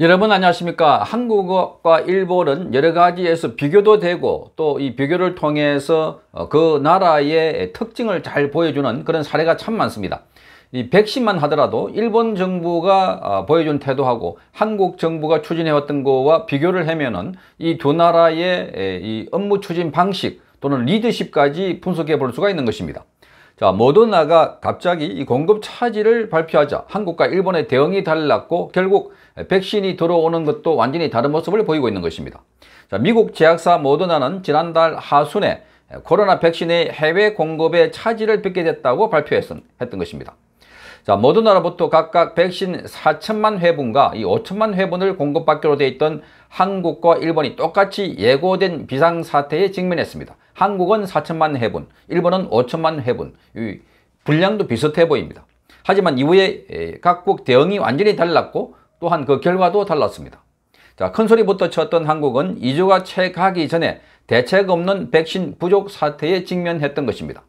여러분 안녕하십니까 한국과 어 일본은 여러 가지에서 비교도 되고 또 이 비교를 통해서 어, 그 나라의 특징을 잘 보여주는 그런 사례가 참 많습니다 이 백신만 하더라도 일본 정부가 어, 보여준 태도하고 한국 정부가 추진해왔던 거와 비교를 하면은 이 두 나라의 이 업무 추진 방식 또는 리더십까지 분석해 볼 수가 있는 것입니다 자, 모더나가 갑자기 이 공급 차질을 발표하자 한국과 일본의 대응이 달랐고 결국 백신이 들어오는 것도 완전히 다른 모습을 보이고 있는 것입니다. 자, 미국 제약사 모더나는 지난달 하순에 코로나 백신의 해외 공급에 차질을 빚게 됐다고 발표했던 것입니다. 자, 모더나로부터 각각 백신 4천만 회분과 이 5천만 회분을 공급받기로 돼 있던 한국과 일본이 똑같이 예고된 비상사태에 직면했습니다. 한국은 4천만 회분, 일본은 5천만 회분, 분량도 비슷해 보입니다. 하지만 이후에 각국 대응이 완전히 달랐고 또한 그 결과도 달랐습니다. 자, 큰 소리부터 쳤던 한국은 2주가 채 가기 전에 대책 없는 백신 부족 사태에 직면했던 것입니다.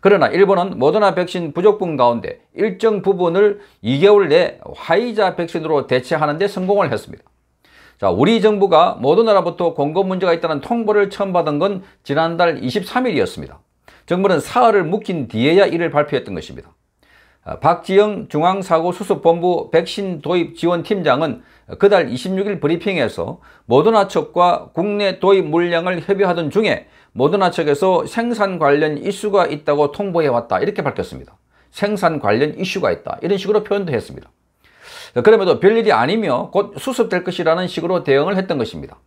그러나 일본은 모더나 백신 부족분 가운데 일정 부분을 2개월 내 화이자 백신으로 대체하는 데 성공을 했습니다. 자, 우리 정부가 모더나로부터 공급 문제가 있다는 통보를 처음 받은 건 지난달 23일이었습니다. 정부는 사흘을 묵힌 뒤에야 이를 발표했던 것입니다. 아, 박지영 중앙사고수습본부 백신 도입 지원팀장은 그달 26일 브리핑에서 모더나 측과 국내 도입 물량을 협의하던 중에 모더나 측에서 생산 관련 이슈가 있다고 통보해왔다 이렇게 밝혔습니다. 생산 관련 이슈가 있다 이런 식으로 표현도 했습니다. 그럼에도 별일이 아니며 곧 수습될 것이라는 식으로 대응을 했던 것입니다.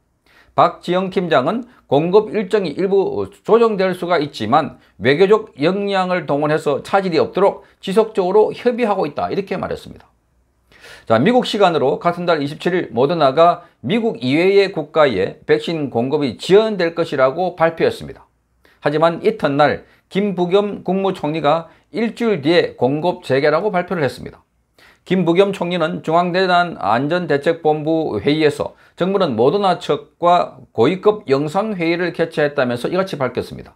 박지영 팀장은 공급 일정이 일부 조정될 수가 있지만 외교적 역량을 동원해서 차질이 없도록 지속적으로 협의하고 있다 이렇게 말했습니다. 자, 미국 시간으로 같은 달 27일 모더나가 미국 이외의 국가에 백신 공급이 지연될 것이라고 발표했습니다. 하지만 이튿날 김부겸 국무총리가 일주일 뒤에 공급 재개라고 발표를 했습니다. 김부겸 총리는 중앙재단 안전대책본부 회의에서 정부는 모더나 측과 고위급 영상회의를 개최했다면서 이같이 밝혔습니다.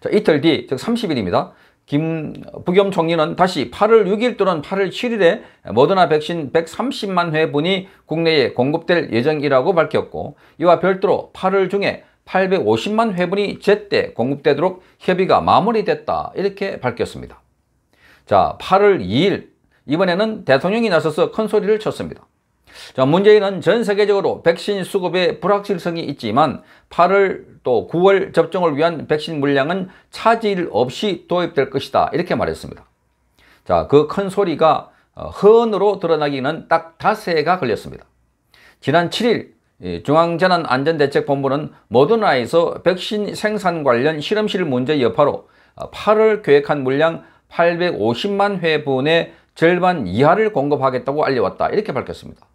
자, 이틀 뒤, 즉 30일입니다. 김부겸 총리는 다시 8월 6일 또는 8월 7일에 모더나 백신 130만 회분이 국내에 공급될 예정이라고 밝혔고 이와 별도로 8월 중에 850만 회분이 제때 공급되도록 협의가 마무리됐다 이렇게 밝혔습니다. 자, 8월 2일 이번에는 대통령이 나서서 큰 소리를 쳤습니다. 자, 문재인은 전 세계적으로 백신 수급에 불확실성이 있지만 8월 또 9월 접종을 위한 백신 물량은 차질 없이 도입될 것이다 이렇게 말했습니다. 자, 그 큰 소리가 어, 허언으로 드러나기는 딱닷세가 걸렸습니다. 지난 7일 중앙재난안전대책본부는 모더나에서 백신 생산 관련 실험실 문제 여파로 8월 계획한 물량 850만 회분의 절반 이하를 공급하겠다고 알려왔다. 이렇게 밝혔습니다.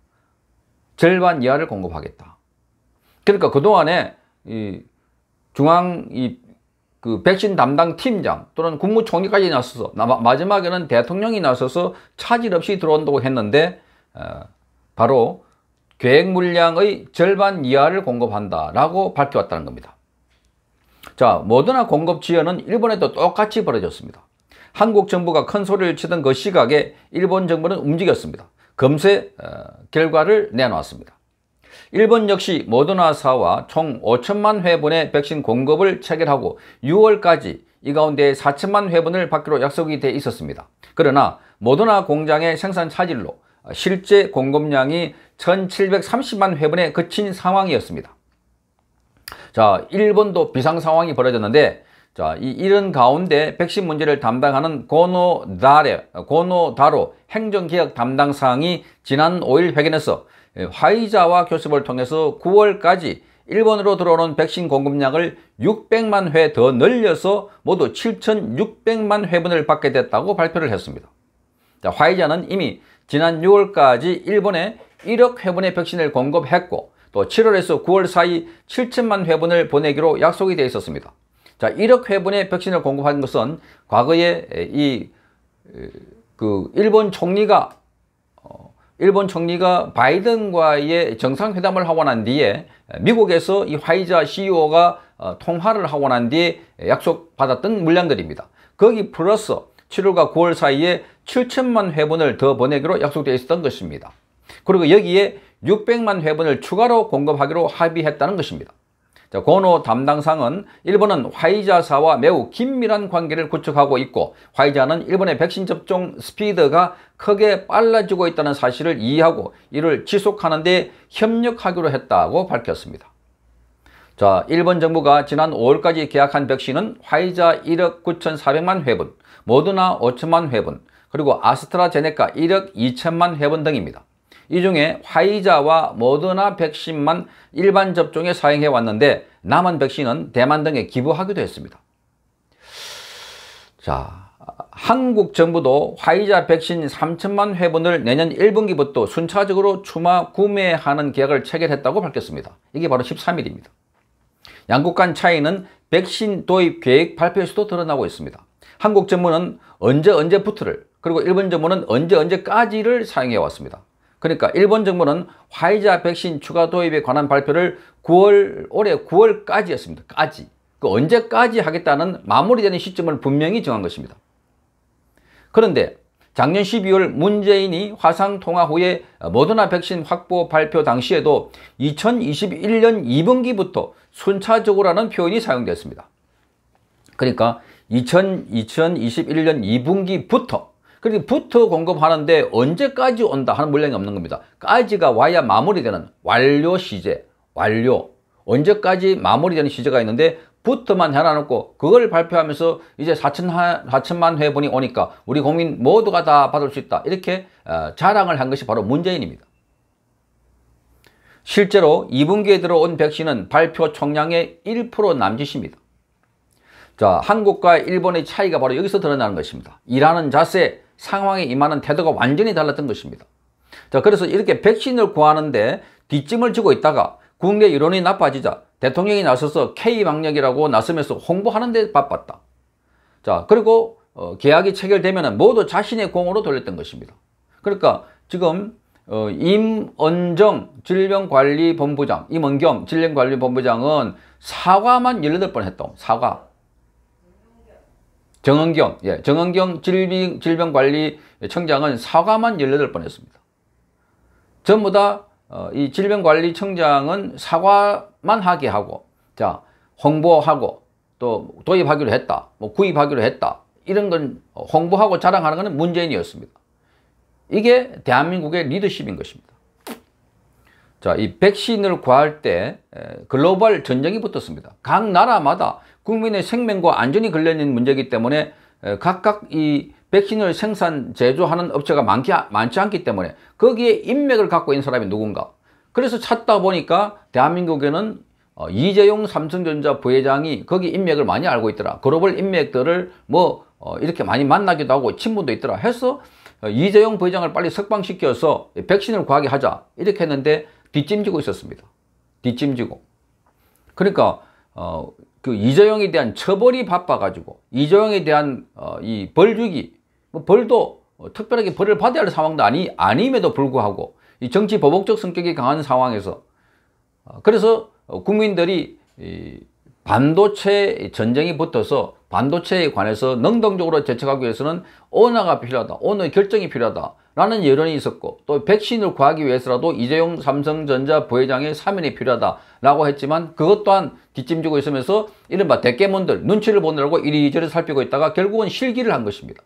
절반 이하를 공급하겠다. 그러니까 그동안에 이 중앙 이그 백신 담당 팀장 또는 국무총리까지 나서서 마지막에는 대통령이 나서서 차질 없이 들어온다고 했는데 어, 바로 계획 물량의 절반 이하를 공급한다라고 밝혀왔다는 겁니다. 자, 모더나 공급 지연은 일본에도 똑같이 벌어졌습니다. 한국 정부가 큰 소리를 치던 그 시각에 일본 정부는 움직였습니다. 검세 어, 결과를 내놓았습니다. 일본 역시 모더나사와 총 5천만 회분의 백신 공급을 체결하고 6월까지 이 가운데 4천만 회분을 받기로 약속이 돼 있었습니다. 그러나 모더나 공장의 생산 차질로 실제 공급량이 1730만 회분에 그친 상황이었습니다. 자, 일본도 비상 상황이 벌어졌는데 자, 이 이런 가운데 백신 문제를 담당하는 고노다레, 고노다로 행정개혁 담당 사항이 지난 5일 회견에서 화이자와 교섭을 통해서 9월까지 일본으로 들어오는 백신 공급량을 600만 회 더 늘려서 모두 7,600만 회분을 받게 됐다고 발표를 했습니다. 자, 화이자는 이미 지난 6월까지 일본에 1억 회분의 백신을 공급했고 또 7월에서 9월 사이 7천만 회분을 보내기로 약속이 되어 있었습니다. 자, 1억 회분의 백신을 공급한 것은 과거에 이 그 일본 총리가 어, 일본 총리가 바이든과의 정상회담을 하고 난 뒤에 미국에서 이 화이자 CEO가 어, 통화를 하고 난 뒤에 약속받았던 물량들입니다. 거기 플러스 7월과 9월 사이에 7천만 회분을 더 보내기로 약속되어 있었던 것입니다. 그리고 여기에 600만 회분을 추가로 공급하기로 합의했다는 것입니다. 고노 담당상은 일본은 화이자사와 매우 긴밀한 관계를 구축하고 있고 화이자는 일본의 백신 접종 스피드가 크게 빨라지고 있다는 사실을 이해하고 이를 지속하는 데 협력하기로 했다고 밝혔습니다. 자, 일본 정부가 지난 5월까지 계약한 백신은 화이자 1억 9,400만 회분, 모더나 5천만 회분, 그리고 아스트라제네카 1억 2천만 회분 등입니다. 이 중에 화이자와 모더나 백신만 일반 접종에 사용해 왔는데 남한 백신은 대만 등에 기부하기도 했습니다. 자, 한국 정부도 화이자 백신 3천만 회분을 내년 1분기부터 순차적으로 추마 구매하는 계약을 체결했다고 밝혔습니다. 이게 바로 13일입니다. 양국 간 차이는 백신 도입 계획 발표에서도 드러나고 있습니다. 한국 정부는 언제 언제부터를 그리고 일본 정부는 언제 언제까지를 사용해 왔습니다. 그러니까 일본 정부는 화이자 백신 추가 도입에 관한 발표를 9월 올해 9월까지였습니다. 까지. 그 언제까지 하겠다는 마무리되는 시점을 분명히 정한 것입니다. 그런데 작년 12월 문재인이 화상 통화 후에 모더나 백신 확보 발표 당시에도 2021년 2분기부터 순차적으로라는 표현이 사용되었습니다. 그러니까 2000, 2021년 2분기부터 그리고 부터 공급하는데 언제까지 온다 하는 물량이 없는 겁니다. 까지가 와야 마무리되는 완료 시제, 완료. 언제까지 마무리되는 시제가 있는데 부터만 해놔놓고 그걸 발표하면서 이제 4천, 4천만 회분이 오니까 우리 국민 모두가 다 받을 수 있다. 이렇게 어, 자랑을 한 것이 바로 문재인입니다. 실제로 2분기에 들어온 백신은 발표 총량의 1% 남짓입니다. 자, 한국과 일본의 차이가 바로 여기서 드러나는 것입니다. 일하는 자세, 상황에 임하는 태도가 완전히 달랐던 것입니다. 자, 그래서 이렇게 백신을 구하는데 뒷짐을 지고 있다가 국내 여론이 나빠지자 대통령이 나서서 K방역이라고 나서면서 홍보하는 데 바빴다. 자, 그리고 어, 계약이 체결되면 모두 자신의 공으로 돌렸던 것입니다. 그러니까 지금 어, 임언정 질병관리본부장, 임언경 질병관리본부장은 사과만 18번 했던 사과. 정은경, 예, 정은경 질병, 질병관리청장은 사과만 18번 했습니다. 전부 다, 어, 이 질병관리청장은 사과만 하게 하고, 자, 홍보하고, 또 도입하기로 했다, 뭐 구입하기로 했다, 이런 건 어, 홍보하고 자랑하는 것 문재인이었습니다. 이게 대한민국의 리더십인 것입니다. 자, 이 백신을 구할 때 글로벌 전쟁이 붙었습니다. 각 나라마다 국민의 생명과 안전이 걸려있는 문제이기 때문에 각각 이 백신을 생산, 제조하는 업체가 많기, 많지 않기 때문에 거기에 인맥을 갖고 있는 사람이 누군가. 그래서 찾다 보니까 대한민국에는 어, 이재용 삼성전자 부회장이 거기 인맥을 많이 알고 있더라. 글로벌 인맥들을 뭐 어, 이렇게 많이 만나기도 하고 친분도 있더라 해서 어, 이재용 부회장을 빨리 석방시켜서 백신을 구하게 하자 이렇게 했는데 뒷짐지고 있었습니다. 뒷짐지고. 그러니까 어, 그 이재용에 대한 처벌이 바빠가지고 이재용에 대한 어, 이 벌주기 뭐 벌도 어, 특별하게 벌을 받아야 할 상황도 아니 아님에도 불구하고 이 정치 보복적 성격이 강한 상황에서 어, 그래서 어, 국민들이 반도체 전쟁이 붙어서 반도체에 관해서 능동적으로 대책하기 위해서는 언어가 필요하다. 언어의 결정이 필요하다. 라는 여론이 있었고 또 백신을 구하기 위해서라도 이재용 삼성전자 부회장의 사면이 필요하다. 라고 했지만 그것 또한 뒷짐지고 있으면서 이른바 대깨몬들 눈치를 보느라고 이리저리 살피고 있다가 결국은 실기를 한 것입니다.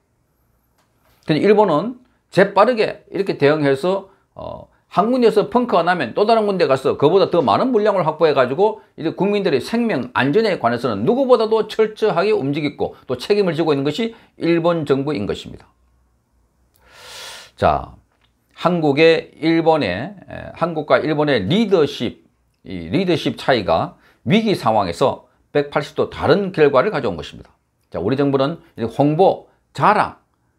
근데 일본은 재빠르게 이렇게 대응해서 어, 한 군데에서 펑크가 나면 또 다른 군데 가서 그보다 더 많은 물량을 확보해가지고 이제 국민들의 생명 안전에 관해서는 누구보다도 철저하게 움직이고 또 책임을 지고 있는 것이 일본 정부인 것입니다. 자, 한국의 일본의 한국과 일본의 리더십 리더십 차이가 위기 상황에서 180도 다른 결과를 가져온 것입니다. 자, 우리 정부는 홍보, 자랑,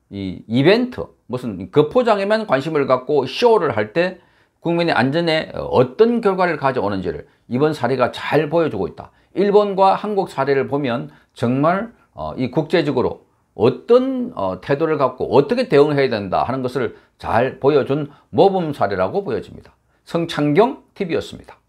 이 이벤트 무슨 거포장에만 그 관심을 갖고 쇼를 할 때 국민의 안전에 어떤 결과를 가져오는지를 이번 사례가 잘 보여주고 있다. 일본과 한국 사례를 보면 정말 어, 이 국제적으로 어떤 어, 태도를 갖고 어떻게 대응해야 된다 하는 것을 잘 보여준 모범 사례라고 보여집니다. 성창경 TV였습니다.